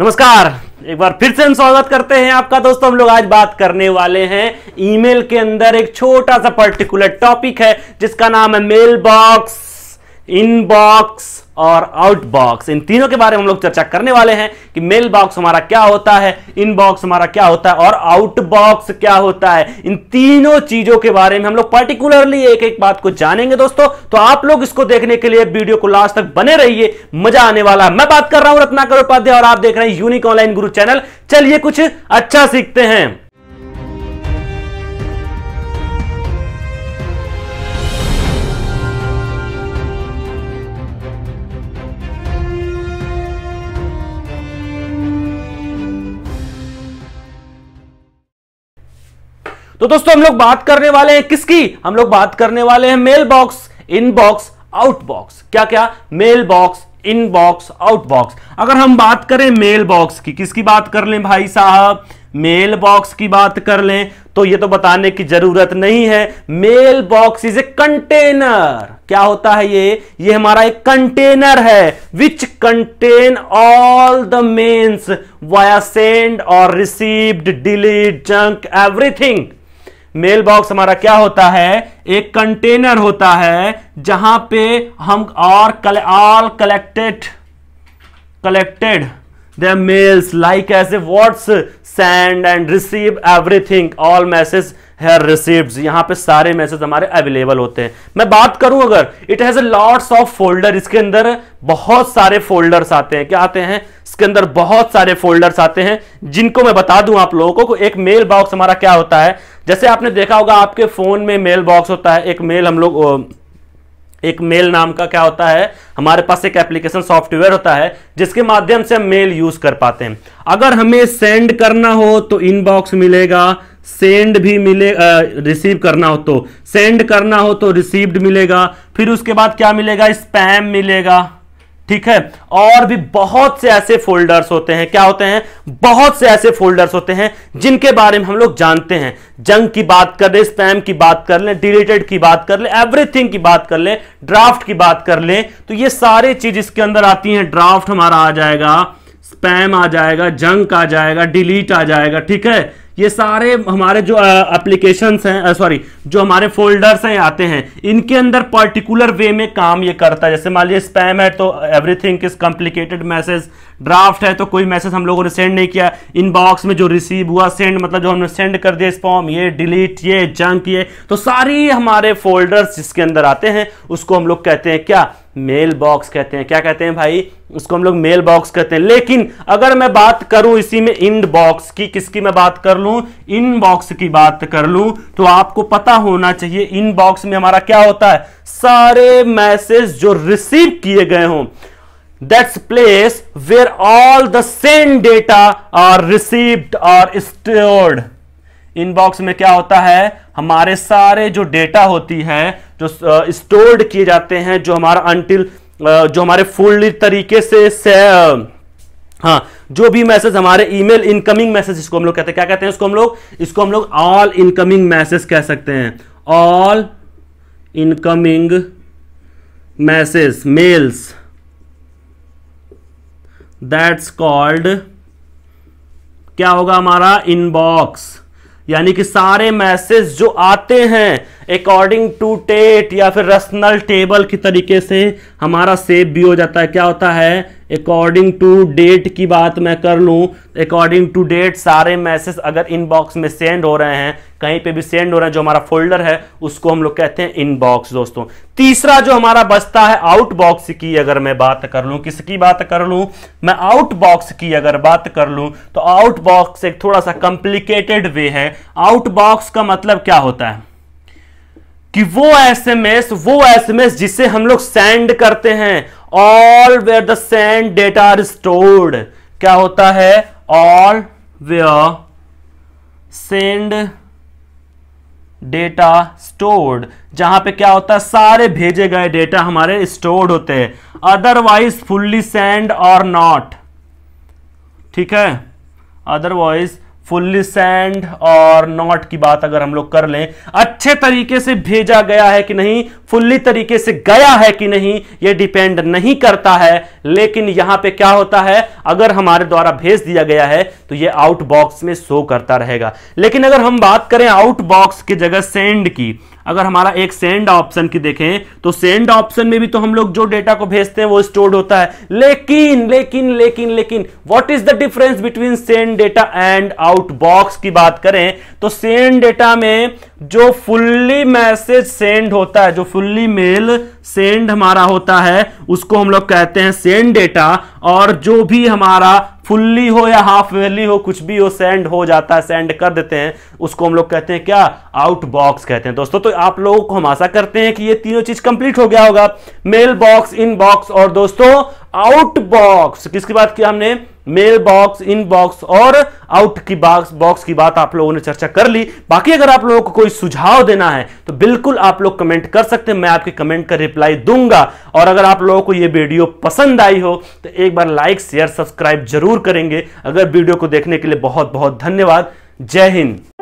नमस्कार एक बार फिर से हम स्वागत करते हैं आपका दोस्तों हम लोग आज बात करने वाले हैं ईमेल के अंदर एक छोटा सा पर्टिकुलर टॉपिक है जिसका नाम है मेल बॉक्स इनबॉक्स और आउटबॉक्स इन तीनों के बारे में हम लोग चर्चा करने वाले हैं कि मेल बॉक्स हमारा क्या होता है इनबॉक्स हमारा क्या होता है और आउटबॉक्स क्या होता है इन तीनों चीजों के बारे में हम लोग पर्टिकुलरली एक एक बात को जानेंगे दोस्तों तो आप लोग इसको देखने के लिए वीडियो को लास्ट तक बने रहिए मजा आने वाला है मैं बात कर रहा हूं रत्नाकर उपाध्याय और आप देख रहे हैं यूनिक ऑनलाइन गुरु चैनल चलिए कुछ अच्छा सीखते हैं तो दोस्तों हम लोग बात करने वाले हैं किसकी हम लोग बात करने वाले हैं मेल बॉक्स इनबॉक्स आउटबॉक्स क्या क्या मेल बॉक्स इनबॉक्स आउटबॉक्स अगर हम बात करें मेल बॉक्स की किसकी बात कर लें भाई साहब मेल बॉक्स की बात कर लें तो ये तो बताने की जरूरत नहीं है mail box is a container क्या होता है ये ये हमारा एक कंटेनर है which contain all the mails via send और received delete junk everything mail box हमारा क्या होता है एक कंटेनर होता है जहां पे हम और कल all collected collected the mails like as a what's send and receive everything all message here received यहां पे सारे मैसेज हमारे अवेलेबल होते हैं मैं बात करूं अगर it has lots of folder इसके अंदर बहुत सारे फोल्डर्स आते हैं क्या आते हैं इसके अंदर बहुत सारे फोल्डर्स आते हैं जिनको मैं बता दूं आप लोगों को एक मेल बॉक्स हमारा क्या होता है जैसे आपने देखा होगा आपके फ़ोन में मेल बॉक्स होता है एक मेल हम लोग एक मेल नाम का क्या होता है हमारे पास एक एप्लीकेशन सॉफ्टवेयर होता है जिसके माध्यम से हम मेल यूज कर पाते हैं अगर हमें सेंड करना हो तो इनबॉक्स मिलेगा सेंड भी मिले रिसीव करना हो तो सेंड करना हो तो रिसीव्ड मिलेगा फिर उसके बाद क्या मिलेगा स्पैम मिलेगा ठीक है और भी बहुत से ऐसे फोल्डर्स होते हैं क्या होते हैं बहुत से ऐसे फोल्डर्स होते हैं जिनके बारे में हम लोग जानते हैं जंग की बात कर ले स्पैम की बात कर ले डिलीटेड की बात कर ले एवरीथिंग की बात कर ले ड्राफ्ट की बात कर ले तो ये सारे चीज इसके अंदर आती है ड्राफ्ट हमारा आ जाएगा स्पैम आ जाएगा जंक आ जाएगा डिलीट आ जाएगा ठीक है ये सारे हमारे जो एप्लीकेशन हैं सॉरी जो हमारे फोल्डर्स हैं आते हैं इनके अंदर पर्टिकुलर वे में काम ये करता है जैसे मान लीजिए स्पैम है तो everything is complicated message draft है तो कोई मैसेज हम लोगों ने सेंड नहीं किया इनबॉक्स में जो रिसीव हुआ सेंड मतलब जो हमने सेंड कर दिया फॉर्म ये डिलीट ये जंक ये तो सारी हमारे फोल्डर्स जिसके अंदर आते हैं उसको हम लोग कहते हैं क्या मेल बॉक्स कहते हैं क्या कहते हैं भाई उसको हम लोग मेल बॉक्स कहते हैं लेकिन अगर मैं बात करूं इसी में इन बॉक्स की किसकी मैं बात कर लूं इन बॉक्स की बात कर लूं तो आपको पता होना चाहिए इन बॉक्स में हमारा क्या होता है सारे मैसेज जो रिसीव किए गए हों that's place where all the same data are received और स्टोर्ड इनबॉक्स में क्या होता है हमारे सारे जो डेटा होती है जो स्टोर्ड किए जाते हैं जो हमारा अनटिल जो हमारे फुल्ली तरीके से, से हाँ जो भी मैसेज हमारे ईमेल इनकमिंग मैसेज इसको हम लोग कहते हैं क्या कहते हैं इसको हम लोग इसको हम लोग ऑल इनकमिंग मैसेज कह सकते हैं all incoming message mails that's called क्या होगा हमारा इनबॉक्स यानी कि सारे मैसेज जो आते हैं अकॉर्डिंग टू टेट या फिर रसनल टेबल की तरीके से हमारा सेव भी हो जाता है क्या होता है अकॉर्डिंग टू डेट की बात मैं कर लूँ अकॉर्डिंग टू डेट सारे मैसेज अगर इनबॉक्स में सेंड हो रहे हैं कहीं पे भी सेंड हो रहे हैं जो हमारा फोल्डर है उसको हम लोग कहते हैं इनबॉक्स दोस्तों तीसरा जो हमारा बचता है आउटबॉक्स की अगर मैं बात कर लूँ किसकी बात कर लूँ मैं आउटबॉक्स की अगर बात कर लूँ तो आउटबॉक्स एक थोड़ा सा कॉम्प्लिकेटेड वे है आउटबॉक्स का मतलब क्या होता है कि वो एसएमएस वो एसएमएस जिसे हम लोग सेंड करते हैं all where the send data are stored क्या होता है all where send data stored जहां पे क्या होता है सारे भेजे गए डेटा हमारे स्टोर्ड होते हैं अदरवाइज फुल्ली सेंड और नॉट ठीक है अदरवाइज फुल्ली सेंड और नॉट की बात अगर हम लोग कर लें अच्छे तरीके से भेजा गया है कि नहीं फुल्ली तरीके से गया है कि नहीं ये डिपेंड नहीं करता है लेकिन यहां पे क्या होता है अगर हमारे द्वारा भेज दिया गया है तो ये आउट बॉक्स में शो करता रहेगा लेकिन अगर हम बात करें आउट बॉक्स की जगह सेंड की अगर हमारा एक सेंड ऑप्शन की देखें तो सेंड ऑप्शन में भी तो हम लोग जो डेटा को भेजते हैं वो स्टोर्ड होता है लेकिन लेकिन लेकिन लेकिन what is the difference between send data and out box की बात करें तो सेंड डेटा में जो फुल्ली मैसेज सेंड होता है जो फुल्ली मेल सेंड हमारा होता है उसको हम लोग कहते हैं सेंड डेटा और जो भी हमारा फुल्ली हो या हाफ वेली हो कुछ भी हो सेंड हो जाता है सेंड कर देते हैं उसको हम लोग कहते हैं क्या आउट बॉक्स कहते हैं दोस्तों तो आप लोगों को हम आशा करते हैं कि ये तीनों चीज कंप्लीट हो गया होगा मेल बॉक्स इन बॉक्स और दोस्तों आउट बॉक्स किसकी बात किया हमने मेल बॉक्स इन बॉक्स और आउट की बॉक्स बॉक्स की बात आप लोगों ने चर्चा कर ली बाकी अगर आप लोगों को कोई सुझाव देना है तो बिल्कुल आप लोग कमेंट कर सकते हैं मैं आपके कमेंट का रिप्लाई दूंगा और अगर आप लोगों को ये वीडियो पसंद आई हो तो एक बार लाइक शेयर सब्सक्राइब जरूर करेंगे अगर वीडियो को देखने के लिए बहुत बहुत धन्यवाद जय हिंद